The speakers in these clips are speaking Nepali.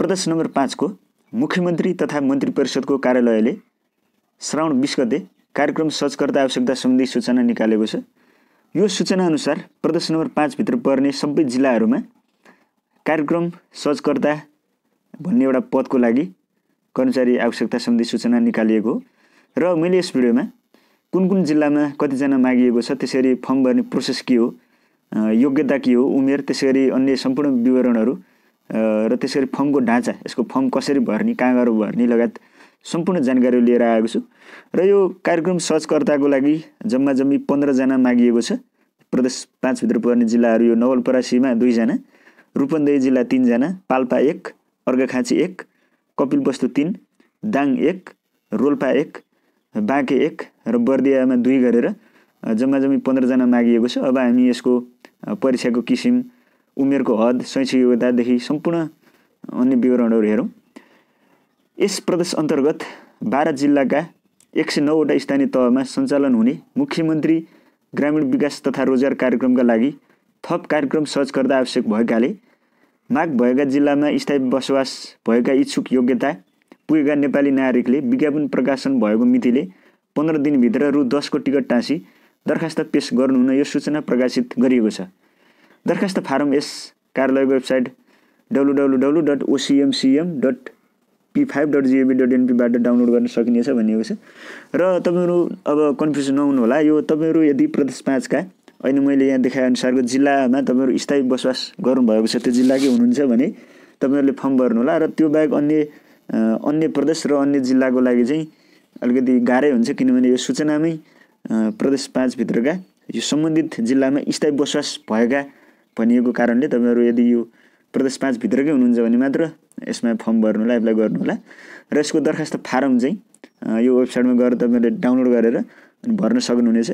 प्रदेश नम्बर पाँचको मुख्यमन्त्री तथा मन्त्री परिषदको कार्यालयले श्रावण बिस गते कार्यक्रम सचकर्ता आवश्यकता सम्बन्धी सूचना निकालेको छ यो सूचना अनुसार प्रदेश नम्बर पाँचभित्र पर्ने सबै जिल्लाहरूमा कार्यक्रम सचकर्ता भन्ने एउटा पदको लागि कर्मचारी आवश्यकता सम्बन्धी सूचना निकालिएको हो र मैले यस भिडियोमा कुन कुन जिल्लामा कतिजना मागिएको छ त्यसरी फर्म भर्ने प्रोसेस के हो योग्यता के हो उमेर त्यसै गरी अन्य सम्पूर्ण विवरणहरू र त्यसरी फर्मको ढाँचा यसको फर्म कसरी भर्ने कहाँ गएर भर्ने लगायत सम्पूर्ण जानकारी लिएर आएको छु र यो कार्यक्रम सहजकर्ताको लागि जम्मा जम्मी पन्ध्रजना मागिएको छ प्रदेश पाँचभित्र पर्ने जिल्लाहरू यो नवलपरासीमा दुईजना रूपन्देही जिल्ला तिनजना पाल्पा एक अर्घाखाँची एक कपिलवस्तु तिन दाङ एक रोल्पा एक बाँके एक र बर्दियामा दुई गरेर जम्मा जम्मी पन्ध्रजना मागिएको छ अब हामी यसको परीक्षाको किसिम उमेरको हद शैक्षिक योग्यतादेखि सम्पूर्ण अन्य विवरणहरू हेरौँ यस प्रदेश अन्तर्गत बाह्र जिल्लाका एक सय नौवटा स्थानीय तहमा सञ्चालन हुने मुख्यमन्त्री ग्रामीण विकास तथा रोजगार कार्यक्रमका लागि थप कार्यक्रम सर्च गर्दा आवश्यक भएकाले माग भएका जिल्लामा स्थायी बसोबास भएका इच्छुक योग्यता पुगेका नेपाली नागरिकले विज्ञापन प्रकाशन भएको मितिले पन्ध्र दिनभित्र रु दसको टिकट टाँसी दरखास्त पेस गर्नुहुन यो सूचना प्रकाशित गरिएको छ दरखास्त फारम यस कार्यालयको website W W W dot OCMCM dot P five dot GAB dot एनपीबाट डाउनलोड गर्न सकिनेछ भनिएको छ र तपाईँहरू अब कन्फ्युजन नहुनुहोला यो तपाईँहरू यदि प्रदेश पाँचका होइन मैले यहाँ देखाए अनुसारको जिल्लामा तपाईँहरू स्थायी बसोबास गर्नुभएको छ त्यो जिल्लाकै हुनुहुन्छ भने तपाईँहरूले फर्म भर्नुहोला र त्यो बाहेक अन्य अन्य प्रदेश र अन्य जिल्लाको लागि चाहिँ अलिकति गाह्रै हुन्छ किनभने यो सूचनामै प्रदेश पाँचभित्रका यो सम्बन्धित जिल्लामा स्थायी बसोबास भएका भनिएको कारणले तपाईँहरू यदि यो प्रदेश पाँचभित्रकै हुनुहुन्छ भने मात्र यसमा फर्म भर्नुहोला एप्लाई गर्नुहोला र यसको दरखास्त फारम चाहिँ यो वेबसाइटमा गएर तपाईँहरूले डाउनलोड गरेर भर्न सक्नुहुनेछ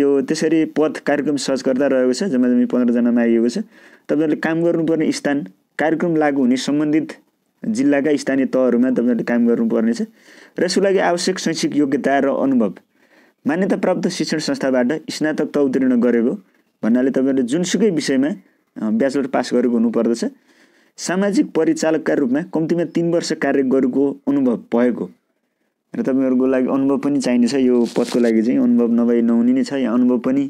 यो त्यसरी पद कार्यक्रम सर्च गर्दा रहेको छ जम्मा जम्मी पन्ध्रजना मागिएको छ तपाईँहरूले काम गर्नुपर्ने स्थान कार्यक्रम लागू हुने सम्बन्धित जिल्लाका स्थानीय तहहरूमा तपाईँहरूले काम गर्नुपर्नेछ र यसको लागि आवश्यक शैक्षिक योग्यता र अनुभव मान्यता प्राप्त शिक्षण संस्थाबाट स्नातक त उत्तीर्ण गरेको भन्नाले तपाईँले जुनसुकै विषयमा ब्याचलर पास गरेको हुनुपर्दछ सामाजिक परिचालकका रूपमा कम्तीमा तिन वर्ष कार्य गरेको अनुभव भएको र तपाईँहरूको लागि अनुभव पनि चाहिनेछ यो पदको लागि चाहिँ अनुभव नभई नहुने नै छ या अनुभव पनि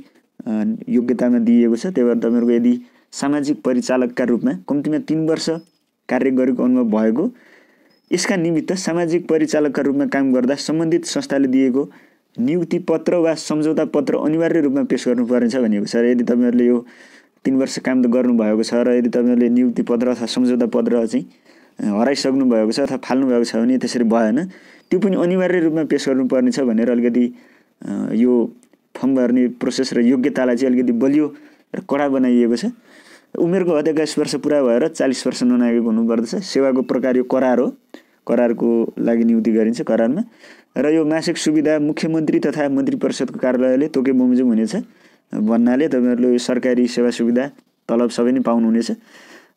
योग्यतामा दिइएको छ त्यही भएर तपाईँहरूको यदि सामाजिक परिचालकका रूपमा कम्तीमा तिन वर्ष कार्य गरेको अनुभव भएको यसका निमित्त सामाजिक परिचालकका रूपमा काम गर्दा सम्बन्धित संस्थाले दिएको नियुक्ति पत्र वा सम्झौता पत्र अनिवार्य रूपमा पेस गर्नुपर्नेछ भनेको छ र यदि तपाईँहरूले यो तिन वर्ष काम त गर्नुभएको छ र यदि तपाईँहरूले नियुक्ति पत्र अथवा सम्झौता पत्र चाहिँ हराइसक्नु भएको छ अथवा फाल्नु भएको छ भने त्यसरी भएन त्यो पनि अनिवार्य रूपमा पेस गर्नुपर्नेछ भनेर अलिकति यो फर्म भर्ने प्रोसेस र योग्यतालाई चाहिँ अलिकति बलियो र कडा बनाइएको छ उमेरको हद वर्ष पुरा भएर चालिस वर्ष ननागेको हुनुपर्दछ सेवाको प्रकार यो करार हो करारको लागि नियुक्ति गरिन्छ करारमा र यो मासिक सुविधा मुख्यमन्त्री तथा मन्त्री परिषदको कार्यालयले तोके बमोजुम हुनेछ भन्नाले तपाईँहरूले यो सरकारी सेवा सुविधा तलब सबै नै पाउनुहुनेछ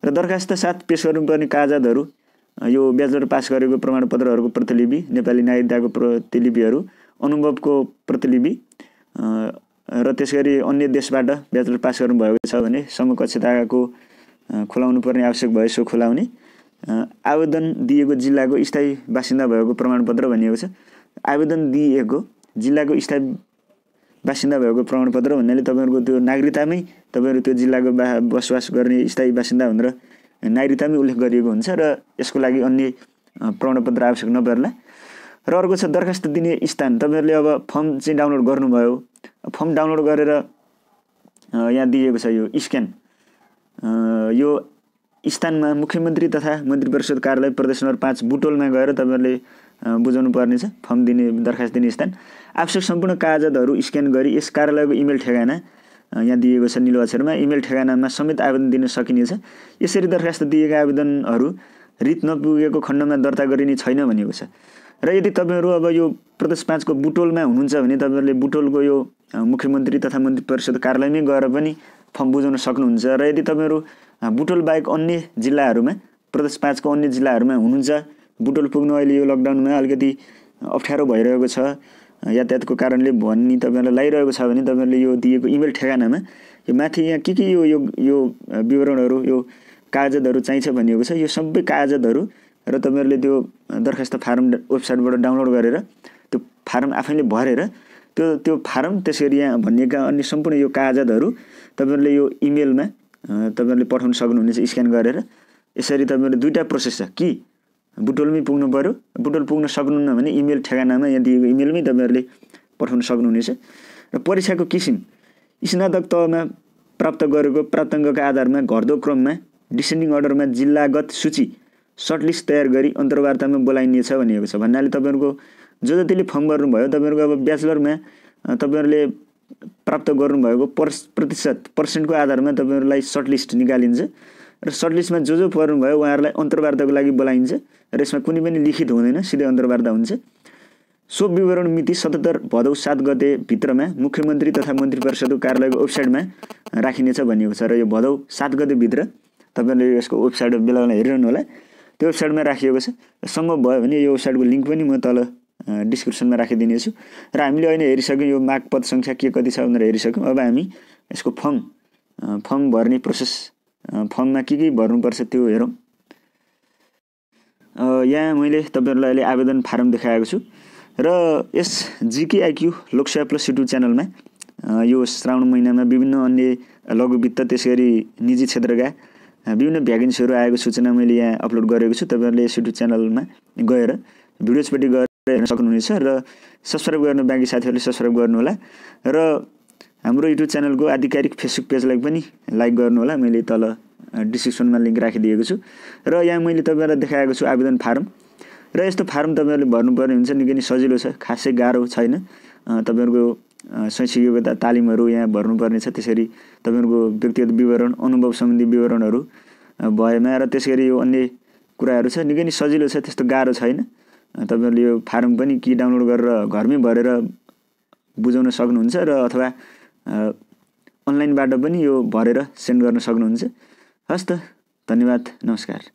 र दरखास्त साथ पेस गर्नुपर्ने कागजातहरू यो ब्याचलर पास गरेको प्रमाणपत्रहरूको प्रतिलिपि नेपाली नागरिकताको प्रतिलिपिहरू अनुभवको प्रतिलिपि र त्यस गरी अन्य देशबाट ब्याचलर पास गर्नुभएको छ भने समकक्षताको खुलाउनु पर्ने आवश्यक भए सो खुलाउने आवेदन दिएको जिल्लाको स्थायी बासिन्दा भएको प्रमाणपत्र भनिएको छ आवेदन दिएको जिल्लाको स्थायी बासिन्दा भएको प्रमाणपत्र भन्नाले तपाईँहरूको त्यो नागरिकतामै तपाईँहरू त्यो जिल्लाको बा बसोबास गर्ने स्थायी बासिन्दा भनेर नागरिकतामै उल्लेख गरिएको हुन्छ र यसको लागि अन्य प्रमाणपत्र आवश्यक नपर्ला र अर्को छ दरखास्त दिने स्थान तपाईँहरूले अब फर्म चाहिँ डाउनलोड गर्नुभयो फर्म डाउनलोड गरेर यहाँ दिएको छ यो स्क्यान यो स्थानमा मुख्यमन्त्री तथा मन्त्री परिषद कार्यालय प्रदेश नम्बर पाँच बुटोलमा गएर तपाईँहरूले बुझाउनु पर्नेछ फर्म दिने दरखास्त दिने स्थान आवश्यक सम्पूर्ण कागजातहरू स्क्यान गरी यस कार्यालयको इमेल ठेगाना यहाँ दिएको छ निलो अक्षरमा इमेल ठेगानामा समेत आवेदन दिन सकिनेछ यसरी दरखास्त दिएका आवेदनहरू रित नपुगेको खण्डमा दर्ता गरिने छैन भनेको छ र यदि तपाईँहरू अब यो प्रदेश पाँचको बुटोलमा हुनुहुन्छ भने तपाईँहरूले बुटोलको यो मुख्यमन्त्री तथा मन्त्री परिषद कार्यालयमै गएर पनि फर्म बुझाउन सक्नुहुन्छ र यदि तपाईँहरू बुटोल बाहेक अन्य जिल्लाहरूमा प्रदेश पाँचको अन्य जिल्लाहरूमा हुनुहुन्छ बुटोल पुग्नु अहिले यो लकडाउनमा अलिकति अप्ठ्यारो भइरहेको छ यातायातको कारणले भन्ने तपाईँहरूलाई लगाइरहेको छ भने तपाईँहरूले यो दिएको इमेल ठेगानामा यो माथि यहाँ के के यो यो यो विवरणहरू यो कागजातहरू चाहिन्छ भनिएको छ यो सबै कागजातहरू र तपाईँहरूले त्यो दरखास्त फारम वेबसाइटबाट डाउनलोड गरेर त्यो फारम आफैले भरेर त्यो त्यो फारम त्यसरी यहाँ भनिएका अन्य सम्पूर्ण यो कागजातहरू तपाईँहरूले यो इमेलमा तपाईँहरूले पठाउन सक्नुहुनेछ स्क्यान गरेर यसरी तपाईँहरूले दुईवटा प्रोसेस छ कि बुटोलमै पुग्नु पऱ्यो बुटोल पुग्न सक्नुहुन्न भने इमेल ठेगानामा यहाँ दिएको इमेलमै तपाईँहरूले पठाउन सक्नुहुनेछ र परीक्षाको किसिम स्नातक तहमा प्राप्त गरेको प्राप्ताङ्कका आधारमा घट्दो क्रममा डिसेन्डिङ अर्डरमा जिल्लागत सूची सर्टलिस्ट तयार गरी अन्तर्वार्तामा बोलाइनेछ भनिएको छ भन्नाले तपाईँहरूको जो जतिले फर्म गर्नुभयो तपाईँहरूको अब ब्याचलरमा तपाईँहरूले प्राप्त गर्नुभएको पर्स प्रतिशत पर्सेन्टको आधारमा तपाईँहरूलाई सर्टलिस्ट निकालिन्छ र सर्टलिस्टमा जो जो पर्नु भयो उहाँहरूलाई अन्तर्वार्ताको लागि बोलाइन्छ र यसमा कुनै पनि लिखित हुँदैन सिधै अन्तर्वार्ता हुन्छ सो विवरण मिति सतहत्तर भदौ सात गते भित्रमा मुख्यमन्त्री तथा मन्त्री परिषदको कार्यालयको वेबसाइटमा राखिनेछ भनिएको छ र यो भदौ सात गतेभित्र तपाईँले यसको वेबसाइट बेला बेला हेरिरहनु होला त्यो वेबसाइटमा राखिएको छ सम्भव भयो भने यो वेबसाइटको लिङ्क पनि म तल डिस्क्रिप्सनमा राखिदिनेछु र हामीले अहिले हेरिसक्यौँ यो माग पद सङ्ख्या के कति छ भनेर हेरिसक्यौँ अब हामी यसको फर्म फर्म भर्ने प्रोसेस फर्ममा के के भर्नुपर्छ त्यो हेरौँ यहाँ मैले तपाईँहरूलाई अहिले आवेदन फारम देखाएको छु र यस जिके आइक्यू लोकसेवा प्लस युट्युब च्यानलमा यो श्रावण महिनामा विभिन्न अन्य लघुवित्त त्यस गरी निजी क्षेत्रका विभिन्न भ्याकेन्सीहरू आएको सूचना मैले यहाँ अपलोड गरेको छु तपाईँहरूले यस युट्युब च्यानलमा गएर भिडियोजपट्टि गएर हेर्न सक्नुहुनेछ र सब्सक्राइब गर्नु बाँकी साथीहरूले सब्सक्राइब गर्नुहोला र हाम्रो युट्युब च्यानलको आधिकारिक फेसबुक पेजलाई पनि लाइक गर्नुहोला मैले तल डिस्क्रिप्सनमा लिङ्क राखिदिएको छु र यहाँ मैले तपाईँहरूलाई देखाएको छु आवेदन फारम र यस्तो फारम तपाईँहरूले भर्नुपर्ने हुन्छ निकै नै सजिलो छ खासै गाह्रो छैन तपाईँहरूको शैक्षिक योग्यता तालिमहरू यहाँ भर्नुपर्ने छ त्यसरी तपाईँहरूको व्यक्तिगत विवरण अनुभव सम्बन्धी विवरणहरू भएमा र त्यसरी यो अन्य कुराहरू छ निकै नै सजिलो छ त्यस्तो गाह्रो छैन तपाईँहरूले यो फारम पनि कि डाउनलोड गरेर घरमै भरेर बुझाउन सक्नुहुन्छ र अथवा अनलाइनबाट पनि यो भरेर सेन्ड गर्न सक्नुहुन्छ हस् त धन्यवाद नमस्कार